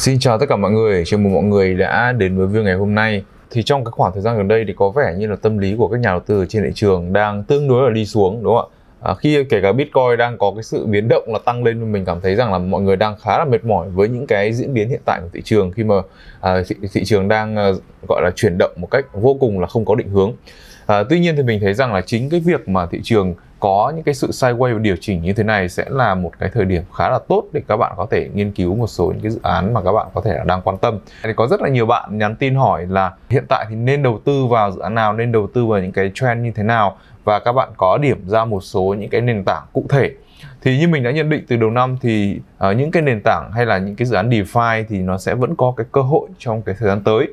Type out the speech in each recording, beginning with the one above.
Xin chào tất cả mọi người, chào mừng mọi người đã đến với view ngày hôm nay. Thì trong cái khoảng thời gian gần đây thì có vẻ như là tâm lý của các nhà đầu tư trên thị trường đang tương đối là đi xuống đúng không ạ? À, khi kể cả Bitcoin đang có cái sự biến động là tăng lên mình cảm thấy rằng là mọi người đang khá là mệt mỏi với những cái diễn biến hiện tại của thị trường khi mà à, thị, thị trường đang à, gọi là chuyển động một cách vô cùng là không có định hướng. À, tuy nhiên thì mình thấy rằng là chính cái việc mà thị trường có những cái sự sideways và điều chỉnh như thế này sẽ là một cái thời điểm khá là tốt để các bạn có thể nghiên cứu một số những cái dự án mà các bạn có thể là đang quan tâm. Thì có rất là nhiều bạn nhắn tin hỏi là hiện tại thì nên đầu tư vào dự án nào, nên đầu tư vào những cái trend như thế nào và các bạn có điểm ra một số những cái nền tảng cụ thể thì như mình đã nhận định từ đầu năm thì uh, những cái nền tảng hay là những cái dự án DeFi thì nó sẽ vẫn có cái cơ hội trong cái thời gian tới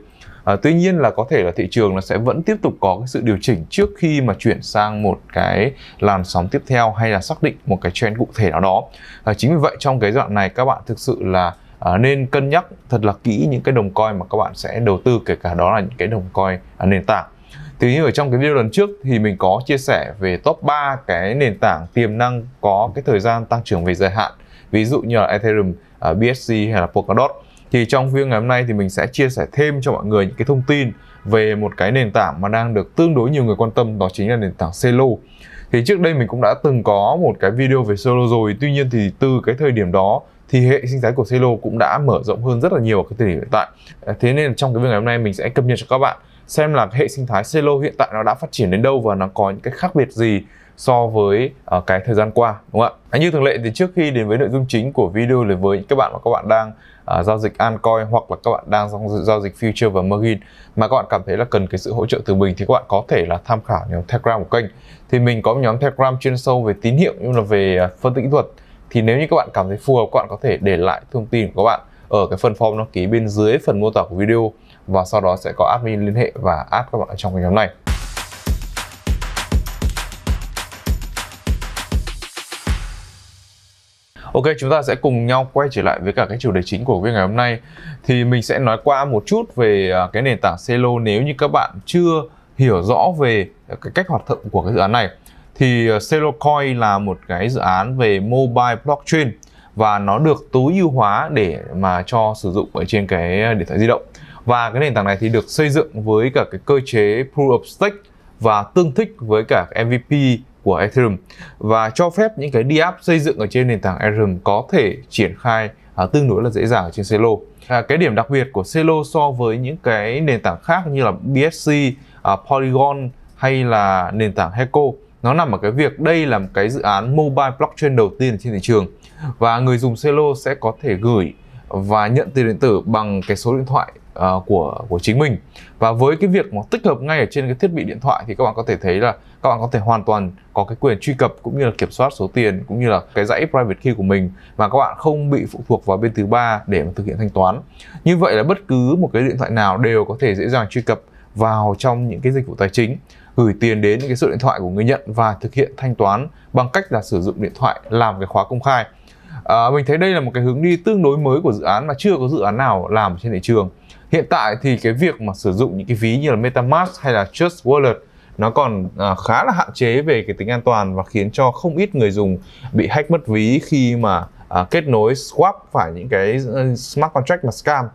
à, tuy nhiên là có thể là thị trường nó sẽ vẫn tiếp tục có cái sự điều chỉnh trước khi mà chuyển sang một cái làn sóng tiếp theo hay là xác định một cái trend cụ thể nào đó à, chính vì vậy trong cái đoạn này các bạn thực sự là À, nên cân nhắc thật là kỹ những cái đồng coin mà các bạn sẽ đầu tư kể cả đó là những cái đồng coin à, nền tảng thì như ở trong cái video lần trước thì mình có chia sẻ về top 3 cái nền tảng tiềm năng có cái thời gian tăng trưởng về dài hạn ví dụ như là Ethereum, à, BSC hay là Polkadot thì trong video ngày hôm nay thì mình sẽ chia sẻ thêm cho mọi người những cái thông tin về một cái nền tảng mà đang được tương đối nhiều người quan tâm đó chính là nền tảng Celo. Thì trước đây mình cũng đã từng có một cái video về Celo rồi, tuy nhiên thì từ cái thời điểm đó thì hệ sinh thái của Celo cũng đã mở rộng hơn rất là nhiều ở cái thời điểm hiện tại. À, thế nên trong cái video ngày hôm nay mình sẽ cập nhật cho các bạn xem là cái hệ sinh thái Celo hiện tại nó đã phát triển đến đâu và nó có những cái khác biệt gì so với uh, cái thời gian qua đúng không ạ? À, như thường lệ thì trước khi đến với nội dung chính của video là với các bạn mà các bạn đang uh, giao dịch altcoin hoặc là các bạn đang giao dịch future và margin mà các bạn cảm thấy là cần cái sự hỗ trợ từ mình thì các bạn có thể là tham khảo nhóm Telegram của kênh. Thì mình có một nhóm Telegram chuyên sâu về tín hiệu như là về à, phân tích kỹ thuật. Thì nếu như các bạn cảm thấy phù hợp các bạn có thể để lại thông tin của các bạn ở cái phần form đăng ký bên dưới phần mô tả của video và sau đó sẽ có admin liên hệ và add các bạn ở trong cái nhóm này. Ok, chúng ta sẽ cùng nhau quay trở lại với cả cái chủ đề chính của video ngày hôm nay. Thì mình sẽ nói qua một chút về à, cái nền tảng Celo nếu như các bạn chưa hiểu rõ về cái cách hoạt động của cái dự án này. Thì à, Celo Coin là một cái dự án về mobile blockchain và nó được tối ưu hóa để mà cho sử dụng ở trên cái điện thoại di động. Và cái nền tảng này thì được xây dựng với cả cái cơ chế Proof of Stake và tương thích với cả MVP của Ethereum và cho phép những cái DApp xây dựng ở trên nền tảng Ethereum có thể triển khai à, tương đối là dễ dàng ở trên Celo. À, cái điểm đặc biệt của Celo so với những cái nền tảng khác như là BSC, à, Polygon hay là nền tảng Heco nó nằm ở cái việc đây là một cái dự án mobile blockchain đầu tiên trên thị trường và người dùng Celo sẽ có thể gửi và nhận tiền điện tử bằng cái số điện thoại uh, của của chính mình và với cái việc mà tích hợp ngay ở trên cái thiết bị điện thoại thì các bạn có thể thấy là các bạn có thể hoàn toàn có cái quyền truy cập cũng như là kiểm soát số tiền cũng như là cái dãy private key của mình và các bạn không bị phụ thuộc vào bên thứ ba để mà thực hiện thanh toán như vậy là bất cứ một cái điện thoại nào đều có thể dễ dàng truy cập vào trong những cái dịch vụ tài chính gửi tiền đến những cái số điện thoại của người nhận và thực hiện thanh toán bằng cách là sử dụng điện thoại làm cái khóa công khai à, mình thấy đây là một cái hướng đi tương đối mới của dự án mà chưa có dự án nào làm trên thị trường hiện tại thì cái việc mà sử dụng những cái ví như là MetaMask hay là Trust Wallet nó còn à, khá là hạn chế về cái tính an toàn và khiến cho không ít người dùng bị hack mất ví khi mà à, kết nối swap phải những cái ờ, smart contract mà scam.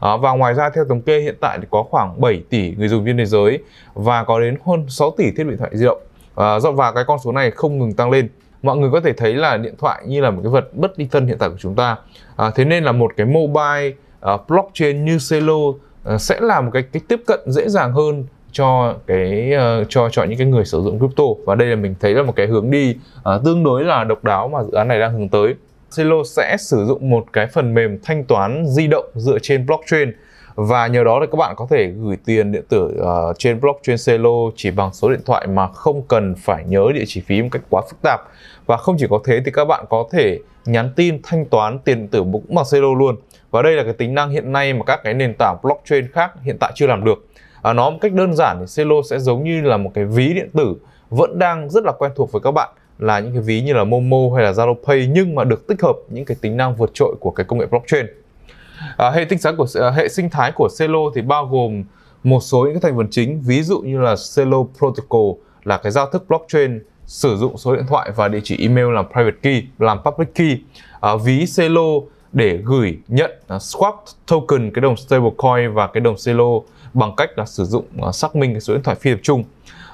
À, và ngoài ra theo thống kê hiện tại thì có khoảng 7 tỷ người dùng trên thế giới và có đến hơn 6 tỷ thiết bị thoại di động. À, ờ, dọc và cái con số này không ngừng tăng lên mọi người có thể thấy là điện thoại như là một cái vật bất ly thân hiện tại của chúng ta à, thế nên là một cái mobile Ờ, blockchain như Celo uh, ờ, sẽ là một cái cái tiếp cận dễ dàng hơn cho cái uh, cho cho những cái người sử dụng crypto và đây là mình thấy là một cái hướng đi uh, tương đối là độc đáo mà dự án này đang hướng tới. Celo sẽ sử dụng một cái phần mềm thanh toán di động dựa trên blockchain và nhờ đó thì các bạn có thể gửi tiền điện tử uh, trên blockchain Celo chỉ bằng số điện thoại mà không cần phải nhớ địa chỉ phí một cách quá phức tạp và không chỉ có thế thì các bạn có thể nhắn tin thanh toán tiền điện tử bằng Celo luôn và đây là cái tính năng hiện nay mà các cái nền tảng blockchain khác hiện tại chưa làm được à, nó một cách đơn giản thì Celo sẽ giống như là một cái ví điện tử vẫn đang rất là quen thuộc với các bạn là những cái ví như là Momo hay là Zalo Pay nhưng mà được tích hợp những cái tính năng vượt trội của cái công nghệ blockchain à, hệ tinh sáng của à, hệ sinh thái của Celo thì bao gồm một số những cái thành phần chính ví dụ như là Celo Protocol là cái giao thức blockchain sử dụng số điện thoại và địa chỉ email làm private key, làm public key. À, ví Celo để gửi nhận à, swap token cái đồng stablecoin và cái đồng Celo bằng cách là sử dụng à, xác minh cái số điện thoại phi tập trung.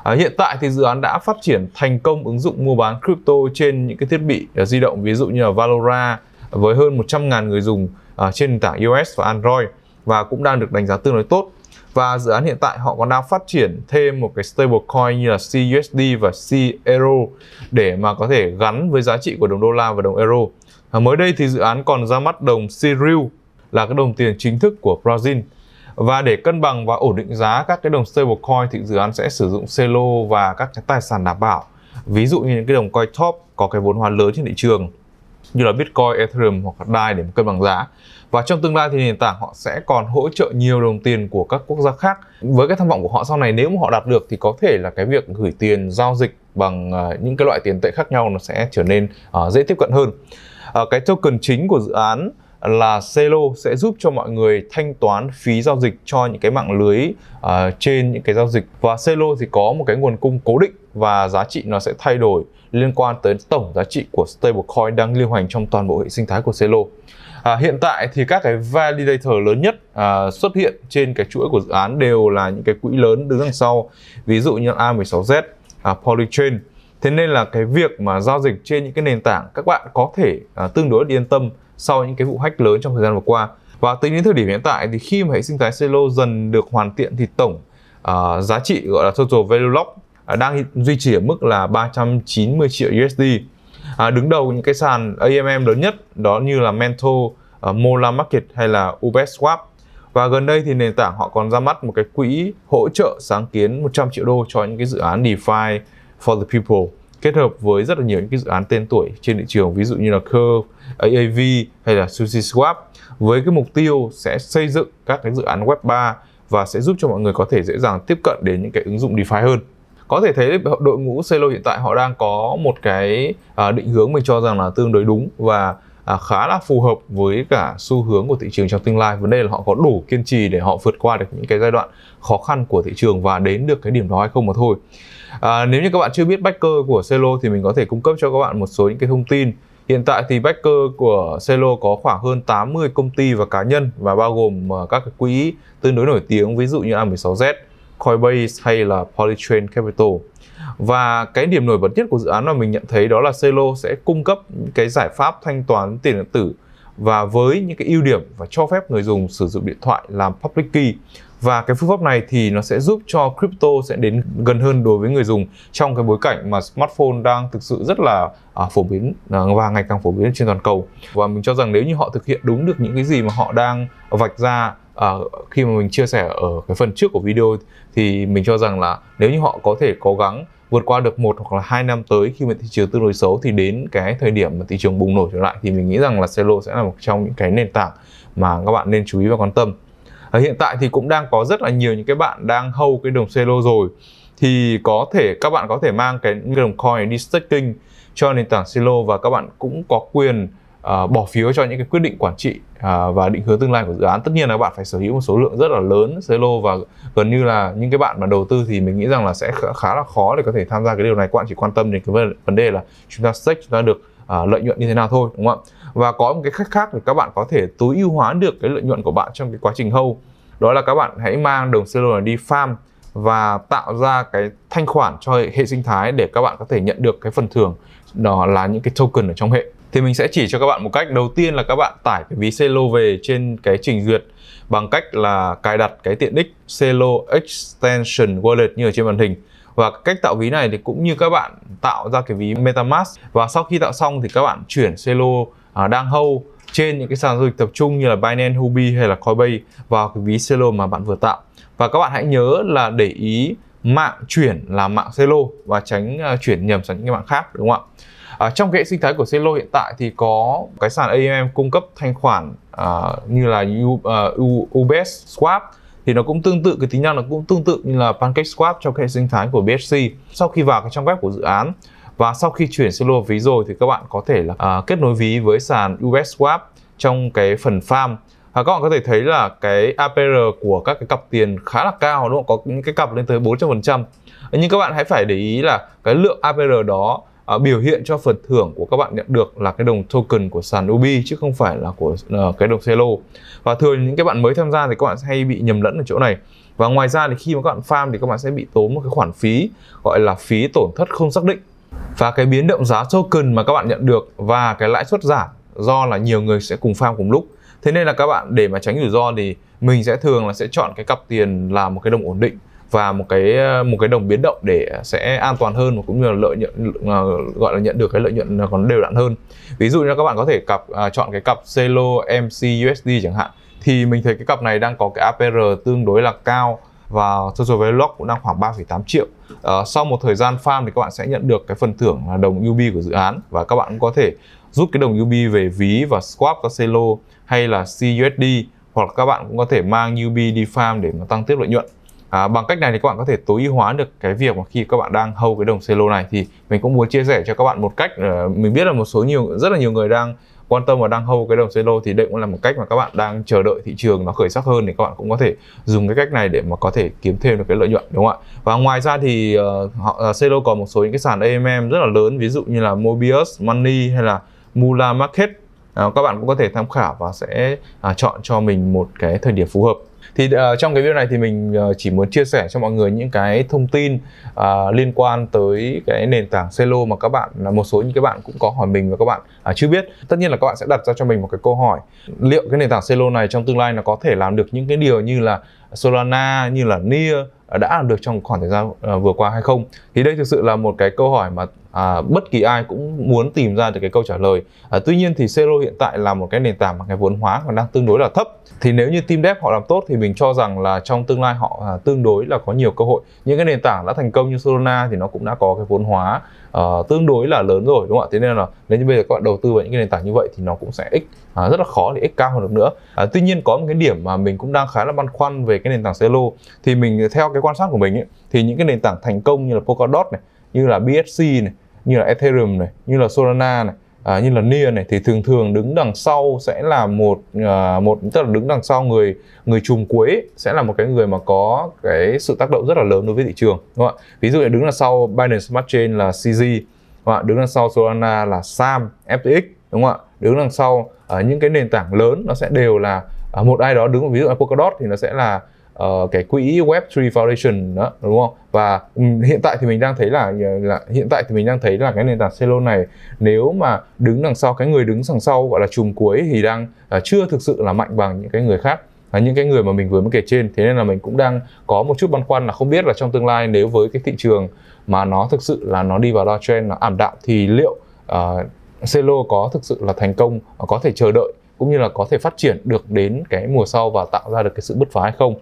À, hiện tại thì dự án đã phát triển thành công ứng dụng mua bán crypto trên những cái thiết bị à, di động ví dụ như là Valora với hơn 100.000 người dùng uh, trên nền tảng iOS và Android và cũng đang được đánh giá tương đối tốt và dự án hiện tại họ còn đang phát triển thêm một cái stablecoin như là CUSD và C Euro để mà có thể gắn với giá trị của đồng đô la và đồng euro. À, mới đây thì dự án còn ra mắt đồng Cyril là cái đồng tiền chính thức của Brazil. Và để cân bằng và ổn định giá các cái đồng stablecoin thì dự án sẽ sử dụng Celo và các cái tài sản đảm bảo. Ví dụ như những cái đồng coin top có cái vốn hóa lớn trên thị trường như là Bitcoin, Ethereum hoặc DAI để cân bằng giá và trong tương lai thì nền tảng họ sẽ còn hỗ trợ nhiều đồng tiền của các quốc gia khác với cái tham vọng của họ sau này nếu mà họ đạt được thì có thể là cái việc gửi tiền giao dịch bằng à, những cái loại tiền tệ khác nhau nó sẽ trở nên à, dễ tiếp cận hơn à, cái token chính của dự án là Celo sẽ giúp cho mọi người thanh toán phí giao dịch cho những cái mạng lưới uh, trên những cái giao dịch và Celo thì có một cái nguồn cung cố định và giá trị nó sẽ thay đổi liên quan tới tổng giá trị của stablecoin đang lưu hành trong toàn bộ hệ sinh thái của Celo. À, hiện tại thì các cái validator lớn nhất à, xuất hiện trên cái chuỗi của dự án đều là những cái quỹ lớn đứng đằng sau, ví dụ như A16Z, à, Polychain. Thế nên là cái việc mà giao dịch trên những cái nền tảng các bạn có thể à, tương đối yên tâm sau những cái vụ hack lớn trong thời gian vừa qua. Và tính đến thời điểm hiện tại thì khi mà hệ sinh thái Celo dần được hoàn thiện thì tổng uh, giá trị gọi là total value lock À, đang duy trì ở mức là 390 triệu USD. À, đứng đầu những cái sàn AMM lớn nhất đó như là Mento, uh, Mola Market hay là Uberswap Và gần đây thì nền tảng họ còn ra mắt một cái quỹ hỗ trợ sáng kiến 100 triệu đô cho những cái dự án DeFi for the people kết hợp với rất là nhiều những cái dự án tên tuổi trên thị trường ví dụ như là Curve, AAV hay là SushiSwap với cái mục tiêu sẽ xây dựng các cái dự án Web3 và sẽ giúp cho mọi người có thể dễ dàng tiếp cận đến những cái ứng dụng DeFi hơn có thể thấy đội ngũ Celo hiện tại họ đang có một cái à, định hướng mình cho rằng là tương đối đúng và à, khá là phù hợp với cả xu hướng của thị trường trong tương lai vấn đề là họ có đủ kiên trì để họ vượt qua được những cái giai đoạn khó khăn của thị trường và đến được cái điểm đó hay không mà thôi à, nếu như các bạn chưa biết backer của Celo thì mình có thể cung cấp cho các bạn một số những cái thông tin Hiện tại thì backer của Celo có khoảng hơn 80 công ty và cá nhân và bao gồm à, các cái quỹ tương đối nổi tiếng ví dụ như A16Z, Coinbase hay là Polychain Capital. Và cái điểm nổi bật nhất của dự án mà mình nhận thấy đó là Celo sẽ cung cấp cái giải pháp thanh toán tiền điện tử và với những cái ưu điểm và cho phép người dùng sử dụng điện thoại làm public key và cái phương pháp này thì nó sẽ giúp cho crypto sẽ đến gần hơn đối với người dùng trong cái bối cảnh mà smartphone đang thực sự rất là à, phổ biến à, và ngày càng phổ biến trên toàn cầu và mình cho rằng nếu như họ thực hiện đúng được những cái gì mà họ đang vạch ra à, khi mà mình chia sẻ ở cái phần trước của video thì mình cho rằng là nếu như họ có thể cố gắng vượt qua được một hoặc là hai năm tới khi mà thị trường tương đối xấu thì đến cái thời điểm mà thị trường bùng nổ trở lại thì mình nghĩ rằng là Celo sẽ là một trong những cái nền tảng mà các bạn nên chú ý và quan tâm à, hiện tại thì cũng đang có rất là nhiều những cái bạn đang hâu cái đồng Celo rồi thì có thể các bạn có thể mang cái đồng coin đi staking cho nền tảng Celo và các bạn cũng có quyền uh, bỏ phiếu cho những cái quyết định quản trị uh, và định hướng tương lai của dự án tất nhiên là bạn phải sở hữu một số lượng rất là lớn Celo và gần như là những cái bạn mà đầu tư thì mình nghĩ rằng là sẽ khá là khó để có thể tham gia cái điều này các bạn chỉ quan tâm đến cái vấn đề là chúng ta stake chúng ta được uh, lợi nhuận như thế nào thôi đúng không ạ và có một cái cách khác thì các bạn có thể tối ưu hóa được cái lợi nhuận của bạn trong cái quá trình hâu đó là các bạn hãy mang đồng Sailor đi farm và tạo ra cái thanh khoản cho hệ, hệ sinh thái để các bạn có thể nhận được cái phần thưởng đó là những cái token ở trong hệ thì mình sẽ chỉ cho các bạn một cách đầu tiên là các bạn tải cái ví Celo về trên cái trình duyệt bằng cách là cài đặt cái tiện ích Celo Extension Wallet như ở trên màn hình và cách tạo ví này thì cũng như các bạn tạo ra cái ví MetaMask và sau khi tạo xong thì các bạn chuyển Celo à, đang hold trên những cái sàn giao dịch tập trung như là Binance, Huobi hay là Coinbase vào cái ví Celo mà bạn vừa tạo và các bạn hãy nhớ là để ý mạng chuyển là mạng Celo và tránh uh, chuyển nhầm sang những cái mạng khác đúng không ạ? À, trong cái hệ sinh thái của Celo hiện tại thì có cái sàn AMM cung cấp thanh khoản à, như là U, uh, à, UBS Swap thì nó cũng tương tự cái tính năng nó cũng tương tự như là pancake swap trong hệ sinh thái của BSC. Sau khi vào cái trang web của dự án và sau khi chuyển solo ví rồi thì các bạn có thể là à, kết nối ví với sàn US Swap trong cái phần farm À, các bạn có thể thấy là cái APR của các cái cặp tiền khá là cao đúng không? Có những cái cặp lên tới 400%. Ờ, nhưng các bạn hãy phải để ý là cái lượng APR đó à, biểu hiện cho phần thưởng của các bạn nhận được là cái đồng token của sàn Ubi chứ không phải là của uh, cái đồng Celo và thường những cái bạn mới tham gia thì các bạn sẽ hay bị nhầm lẫn ở chỗ này và ngoài ra thì khi mà các bạn farm thì các bạn sẽ bị tốn một cái khoản phí gọi là phí tổn thất không xác định và cái biến động giá token mà các bạn nhận được và cái lãi suất giảm do là nhiều người sẽ cùng farm cùng lúc thế nên là các bạn để mà tránh rủi ro thì mình sẽ thường là sẽ chọn cái cặp tiền là một cái đồng ổn định và một cái ờ, một cái đồng biến động để sẽ an toàn hơn và cũng như là lợi nhuận ờ, gọi là nhận được cái lợi nhuận còn đều đặn hơn ví dụ như các bạn có thể cặp à, chọn cái cặp Celo MC USD chẳng hạn thì mình thấy cái cặp này đang có cái APR tương đối là cao và total value lock cũng đang khoảng 3,8 triệu. À, sau một thời gian farm thì các bạn sẽ nhận được cái phần thưởng là đồng UB của dự án và các bạn cũng có thể rút cái đồng UB về ví và swap các Celo hay là CUSD hoặc các bạn cũng có thể mang UB đi farm để mà tăng tiếp lợi nhuận. À, bằng cách này thì các bạn có thể tối ưu hóa được cái việc mà khi các bạn đang hầu cái đồng Celo này thì mình cũng muốn chia sẻ cho các bạn một cách uh, mình biết là một số nhiều rất là nhiều người đang quan tâm và đang hầu cái đồng Celo thì đây cũng là một cách mà các bạn đang chờ đợi thị trường nó khởi sắc hơn thì các bạn cũng có thể dùng cái cách này để mà có thể kiếm thêm được cái lợi nhuận đúng không ạ và ngoài ra thì uh, họ Celo ờ, còn một số những cái sàn AMM rất là lớn ví dụ như là Mobius Money hay là Mula Market À, các bạn cũng có thể tham khảo và sẽ à, chọn cho mình một cái thời điểm phù hợp thì uh, trong cái video này thì mình uh, chỉ muốn chia sẻ cho mọi người những cái thông tin uh, liên quan tới cái nền tảng Celo mà các bạn một số những các bạn cũng có hỏi mình và các bạn uh, chưa biết tất nhiên là các bạn sẽ đặt ra cho mình một cái câu hỏi liệu cái nền tảng Celo này trong tương lai nó có thể làm được những cái điều như là Solana như là near Ờ, đã được trong khoảng thời gian ờ, vừa qua hay không thì đây thực sự là một cái câu hỏi mà à, bất kỳ ai cũng muốn tìm ra được cái câu trả lời à, tuy nhiên thì Cero hiện tại là một cái nền tảng mà cái vốn hóa còn đang tương đối là thấp thì nếu như team dev họ làm tốt thì mình cho rằng là trong tương lai họ à, tương đối là có nhiều cơ hội những cái nền tảng đã thành công như Solana thì nó cũng đã có cái vốn hóa à, tương đối là lớn rồi đúng không ạ thế nên là nếu như bây giờ các bạn đầu tư vào những cái nền tảng như vậy thì nó cũng sẽ ít, à, rất là khó để ít cao hơn được nữa à, tuy nhiên có một cái điểm mà mình cũng đang khá là băn khoăn về cái nền tảng Celo thì mình theo cái cái quan sát của mình ấy, thì những cái nền tảng thành công như là Polkadot này, như là BSC này, như là Ethereum này, như là Solana này, à, như là Nia này thì thường thường đứng đằng sau sẽ là một à, một tức là đứng đằng sau người người chùm cuối sẽ là một cái người mà có cái sự tác động rất là lớn đối với thị trường đúng không ạ? Ví dụ như đứng đằng sau Binance Smart Chain là CZ, đúng không ạ? Đứng đằng sau Solana là Sam, FTX đúng không ạ? Đứng đằng sau ở à, những cái nền tảng lớn nó sẽ đều là à, một ai đó đứng ví dụ là Polkadot thì nó sẽ là uh, cái quỹ Web3 Foundation đó đúng không và um, hiện tại thì mình đang thấy là ờ, là hiện tại thì mình đang thấy là cái nền tảng Celo này nếu mà đứng đằng sau cái người đứng đằng sau gọi là chùm cuối thì đang uh, chưa thực sự là mạnh bằng những cái người khác À, những cái người mà mình vừa mới kể trên thế nên là mình cũng đang có một chút băn khoăn là không biết là trong tương lai nếu với cái thị trường mà nó thực sự là nó đi vào downtrend nó ảm đạm thì liệu uh, ờ, Celo có thực sự là thành công có thể chờ đợi cũng như là có thể phát triển được đến cái mùa sau và tạo ra được cái sự bứt phá hay không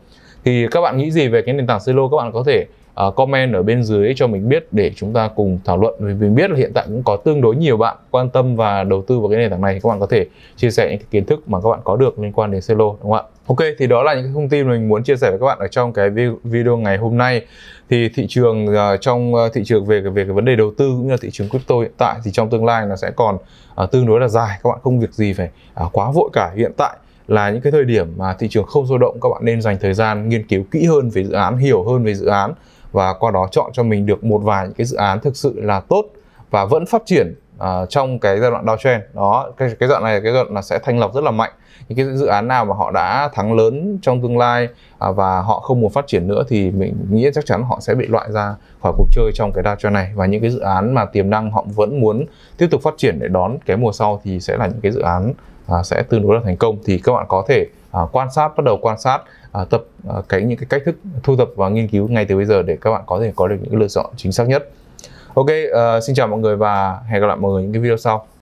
thì các bạn nghĩ gì về cái nền tảng Zalo các bạn có thể uh, comment ở bên dưới cho mình biết để chúng ta cùng thảo luận vì mình biết là hiện tại cũng có tương đối nhiều bạn quan tâm và đầu tư vào cái nền tảng này các bạn có thể chia sẻ những cái kiến thức mà các bạn có được liên quan đến Zalo đúng không ạ Ok thì đó là những thông tin mình muốn chia sẻ với các bạn ở trong cái video ngày hôm nay thì thị trường uh, trong à, thị trường về về cái vấn đề đầu tư cũng như là thị trường crypto hiện tại thì trong tương lai nó sẽ còn uh, tương đối là dài các bạn không việc gì phải uh, quá vội cả hiện tại là những cái thời điểm mà thị trường không sôi động các bạn nên dành thời gian nghiên cứu kỹ hơn về dự án hiểu hơn về dự án và qua đó chọn cho mình được một vài những cái dự án thực sự là tốt và vẫn phát triển uh, trong cái giai đoạn downtrend đó cái, cái đoạn này cái đoạn là sẽ thanh lọc rất là mạnh những cái dự án nào mà họ đã thắng lớn trong tương lai uh, và họ không muốn phát triển nữa thì mình nghĩ chắc chắn họ sẽ bị loại ra khỏi cuộc chơi trong cái downtrend này và những cái dự án mà tiềm năng họ vẫn muốn tiếp tục phát triển để đón cái mùa sau thì sẽ là những cái dự án À, sẽ tương đối là thành công thì các bạn có thể à, quan sát bắt đầu quan sát à, tập cái những cái cách thức thu thập và nghiên cứu ngay từ bây giờ để các bạn có thể có được những lựa chọn chính xác nhất ok uh, xin chào mọi người và hẹn gặp lại mọi người những cái video sau